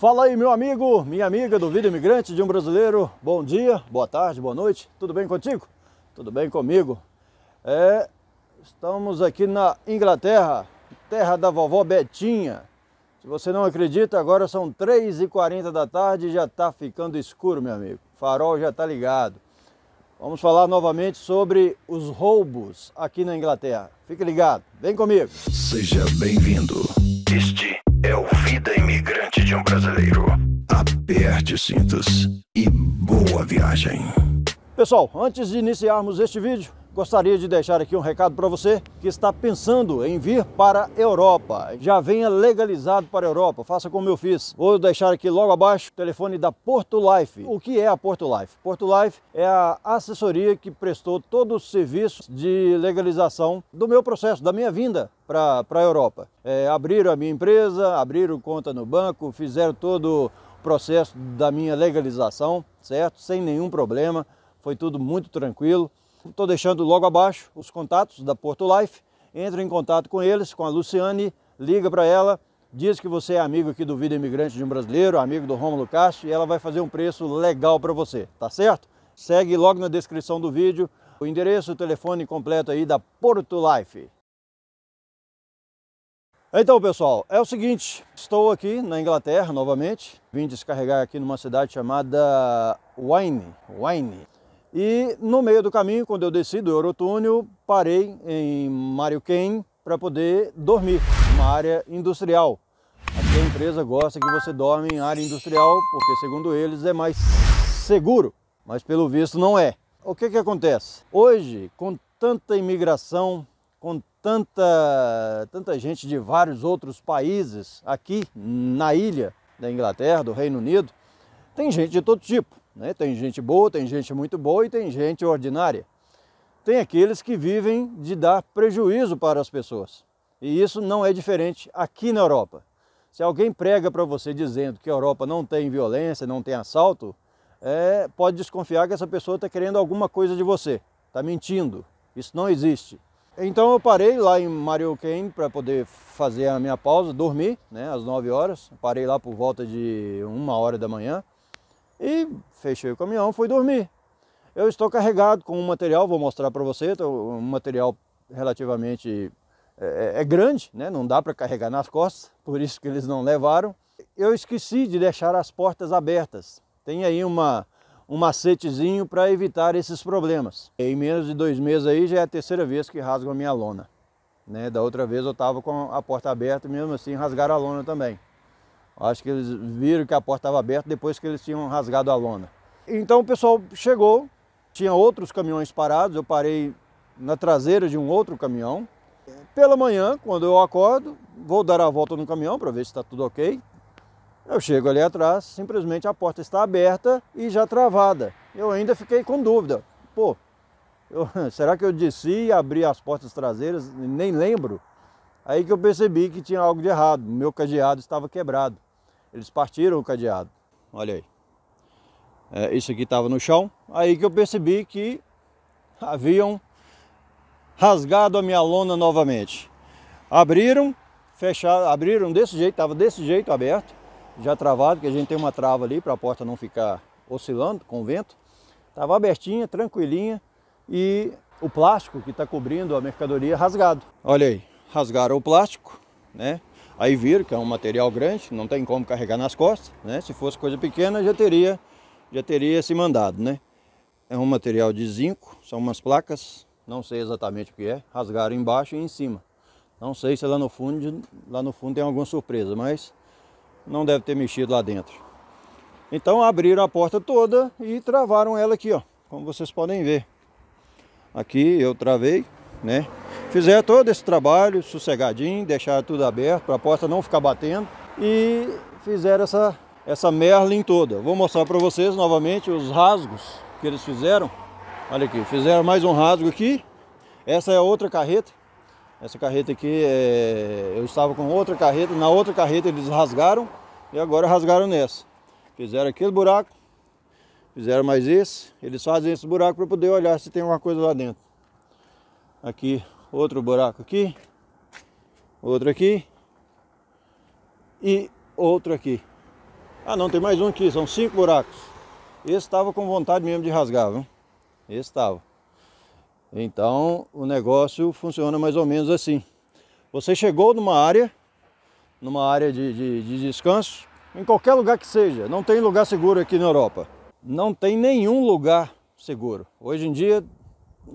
Fala aí, meu amigo, minha amiga do Vida Imigrante de um Brasileiro. Bom dia, boa tarde, boa noite. Tudo bem contigo? Tudo bem comigo? É, estamos aqui na Inglaterra, terra da vovó Betinha. Se você não acredita, agora são 3h40 da tarde e já está ficando escuro, meu amigo. O farol já está ligado. Vamos falar novamente sobre os roubos aqui na Inglaterra. Fique ligado, vem comigo. Seja bem-vindo de um brasileiro. Aperte os cintos e boa viagem. Pessoal, antes de iniciarmos este vídeo, Gostaria de deixar aqui um recado para você que está pensando em vir para a Europa. Já venha legalizado para a Europa, faça como eu fiz. Vou deixar aqui logo abaixo o telefone da Porto Life. O que é a Porto Life? Porto Life é a assessoria que prestou todo o serviço de legalização do meu processo, da minha vinda para a Europa. É, abriram a minha empresa, abriram conta no banco, fizeram todo o processo da minha legalização, certo? Sem nenhum problema, foi tudo muito tranquilo. Estou deixando logo abaixo os contatos da Porto Life. Entre em contato com eles, com a Luciane, liga para ela, diz que você é amigo aqui do Vida Imigrante de um Brasileiro, amigo do Romulo Castro, e ela vai fazer um preço legal para você, tá certo? Segue logo na descrição do vídeo o endereço, o telefone completo aí da Porto Life. Então, pessoal, é o seguinte, estou aqui na Inglaterra novamente, vim descarregar aqui numa cidade chamada Wine, Wayne. E no meio do caminho, quando eu desci do Eurotúnel, parei em Mario Marioquém para poder dormir, uma área industrial. A a empresa gosta que você dorme em área industrial, porque segundo eles é mais seguro, mas pelo visto não é. O que que acontece? Hoje, com tanta imigração, com tanta, tanta gente de vários outros países aqui na ilha da Inglaterra, do Reino Unido, tem gente de todo tipo. Né? Tem gente boa, tem gente muito boa e tem gente ordinária. Tem aqueles que vivem de dar prejuízo para as pessoas. E isso não é diferente aqui na Europa. Se alguém prega para você dizendo que a Europa não tem violência, não tem assalto, é, pode desconfiar que essa pessoa está querendo alguma coisa de você, está mentindo. Isso não existe. Então eu parei lá em Kane para poder fazer a minha pausa, dormir, né, às 9 horas. Parei lá por volta de uma hora da manhã. E fechei o caminhão, fui dormir. Eu estou carregado com um material, vou mostrar para você, um material relativamente é, é, é grande, né? não dá para carregar nas costas, por isso que eles não levaram. Eu esqueci de deixar as portas abertas. Tem aí uma, um macetezinho para evitar esses problemas. Em menos de dois meses aí já é a terceira vez que rasgo a minha lona. Né? Da outra vez eu estava com a porta aberta, mesmo assim rasgaram a lona também. Acho que eles viram que a porta estava aberta depois que eles tinham rasgado a lona. Então o pessoal chegou, tinha outros caminhões parados, eu parei na traseira de um outro caminhão. Pela manhã, quando eu acordo, vou dar a volta no caminhão para ver se está tudo ok. Eu chego ali atrás, simplesmente a porta está aberta e já travada. Eu ainda fiquei com dúvida. Pô, eu, será que eu desci e abri as portas traseiras? Nem lembro. Aí que eu percebi que tinha algo de errado, meu cadeado estava quebrado. Eles partiram o cadeado. Olha aí. É, isso aqui estava no chão. Aí que eu percebi que haviam rasgado a minha lona novamente. Abriram, fecharam, abriram desse jeito, estava desse jeito aberto, já travado, que a gente tem uma trava ali para a porta não ficar oscilando com o vento. Estava abertinha, tranquilinha e o plástico que está cobrindo a mercadoria rasgado. Olha aí, rasgaram o plástico, né? Aí viram que é um material grande, não tem como carregar nas costas, né? Se fosse coisa pequena, já teria, já teria se mandado, né? É um material de zinco, são umas placas, não sei exatamente o que é, rasgaram embaixo e em cima. Não sei se lá no fundo, lá no fundo tem alguma surpresa, mas não deve ter mexido lá dentro. Então abriram a porta toda e travaram ela aqui, ó, como vocês podem ver. Aqui eu travei, né? Fizeram todo esse trabalho sossegadinho, deixaram tudo aberto para a porta não ficar batendo e fizeram essa, essa merlin toda. Vou mostrar para vocês novamente os rasgos que eles fizeram. Olha aqui, fizeram mais um rasgo aqui. Essa é a outra carreta. Essa carreta aqui, é... eu estava com outra carreta. Na outra carreta eles rasgaram e agora rasgaram nessa. Fizeram aquele buraco, fizeram mais esse. Eles fazem esse buraco para poder olhar se tem alguma coisa lá dentro. Aqui, outro buraco aqui. Outro aqui. E outro aqui. Ah não, tem mais um aqui, são cinco buracos. Esse estava com vontade mesmo de rasgar, viu? Esse estava. Então o negócio funciona mais ou menos assim. Você chegou numa área, numa área de, de, de, descanso, em qualquer lugar que seja. Não tem lugar seguro aqui na Europa. Não tem nenhum lugar seguro. Hoje em dia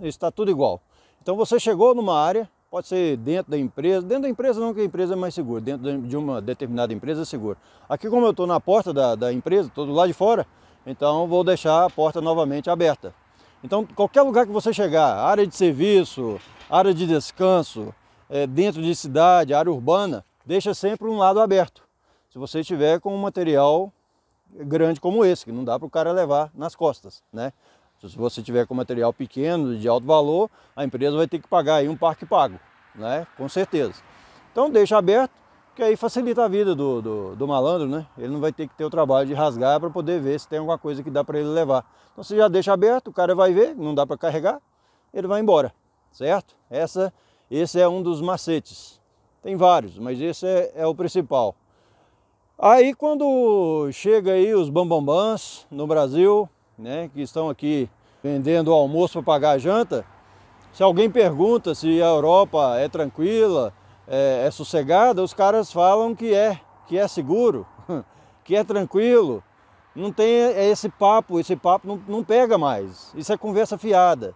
está tudo igual. Então você chegou numa área, pode ser dentro da empresa, dentro da empresa não que a empresa é mais segura, dentro de uma determinada empresa é seguro. Aqui como eu estou na porta da, da empresa, estou do lado de fora, então vou deixar a porta novamente aberta. Então qualquer lugar que você chegar, área de serviço, área de descanso, é, dentro de cidade, área urbana, deixa sempre um lado aberto. Se você estiver com um material grande como esse, que não dá para o cara levar nas costas, né? se você tiver com material pequeno, de alto valor, a empresa vai ter que pagar aí um parque pago, né? Com certeza. Então deixa aberto, que aí facilita a vida do, do, do malandro, né? Ele não vai ter que ter o trabalho de rasgar para poder ver se tem alguma coisa que dá para ele levar. Então você já deixa aberto, o cara vai ver, não dá para carregar, ele vai embora, certo? Essa, esse é um dos macetes. Tem vários, mas esse é, é o principal. Aí quando chega aí os bambambãs no Brasil, né, que estão aqui vendendo almoço para pagar a janta, se alguém pergunta se a Europa é tranquila, é, é sossegada, os caras falam que é, que é seguro, que é tranquilo. Não tem esse papo, esse papo não, não pega mais. Isso é conversa fiada.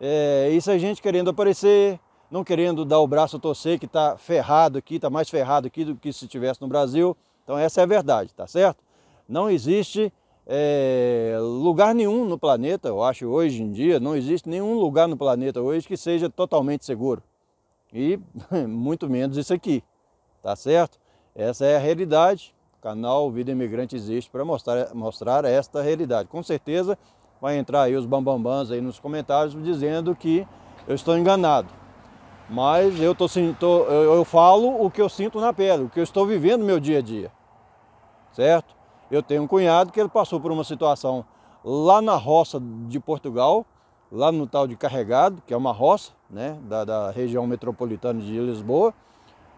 É, isso é gente querendo aparecer, não querendo dar o braço a torcer, que está ferrado aqui, está mais ferrado aqui do que se estivesse no Brasil. Então essa é a verdade, tá certo? Não existe é, lugar nenhum no planeta, eu acho, hoje em dia, não existe nenhum lugar no planeta hoje que seja totalmente seguro. E muito menos isso aqui, tá certo? Essa é a realidade. O canal Vida Imigrante existe para mostrar, mostrar esta realidade. Com certeza vai entrar aí os bambambans aí nos comentários dizendo que eu estou enganado. Mas eu, tô, tô, eu, eu falo o que eu sinto na pele, o que eu estou vivendo no meu dia a dia, certo? Eu tenho um cunhado que ele passou por uma situação lá na roça de Portugal, lá no tal de Carregado, que é uma roça né, da, da região metropolitana de Lisboa.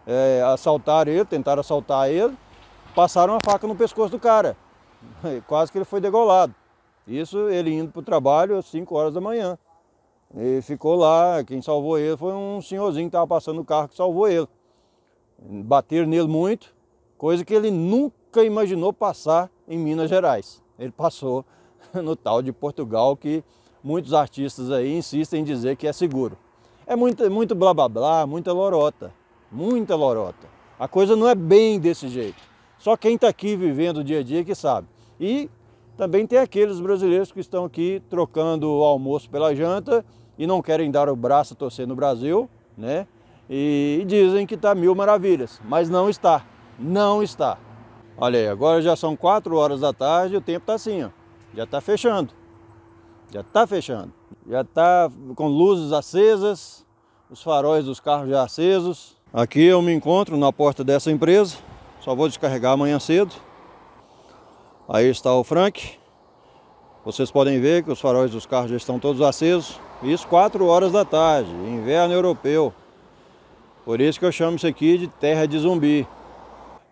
É, assaltaram ele, tentaram assaltar ele, passaram a faca no pescoço do cara. Quase que ele foi degolado. Isso ele indo para o trabalho às 5 horas da manhã. E ficou lá, quem salvou ele foi um senhorzinho que estava passando o carro que salvou ele. Bateram nele muito, coisa que ele nunca nunca imaginou passar em Minas Gerais. Ele passou no tal de Portugal que muitos artistas aí insistem em dizer que é seguro. É muito, muito blá blá blá, muita lorota, muita lorota. A coisa não é bem desse jeito. Só quem está aqui vivendo o dia a dia que sabe. E também tem aqueles brasileiros que estão aqui trocando o almoço pela janta e não querem dar o braço a torcer no Brasil, né? E, e dizem que está mil maravilhas, mas não está, não está. Olha aí, agora já são 4 horas da tarde e o tempo está assim, ó. Já está fechando. Já está fechando. Já está com luzes acesas, os faróis dos carros já acesos. Aqui eu me encontro na porta dessa empresa. Só vou descarregar amanhã cedo. Aí está o Frank. Vocês podem ver que os faróis dos carros já estão todos acesos. Isso 4 horas da tarde, inverno europeu. Por isso que eu chamo isso aqui de terra de zumbi.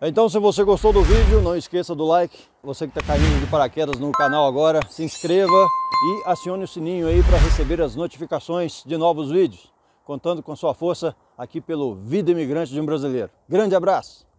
Então se você gostou do vídeo, não esqueça do like. Você que está caindo de paraquedas no canal agora, se inscreva e acione o sininho aí para receber as notificações de novos vídeos. Contando com sua força aqui pelo Vida Imigrante de um Brasileiro. Grande abraço!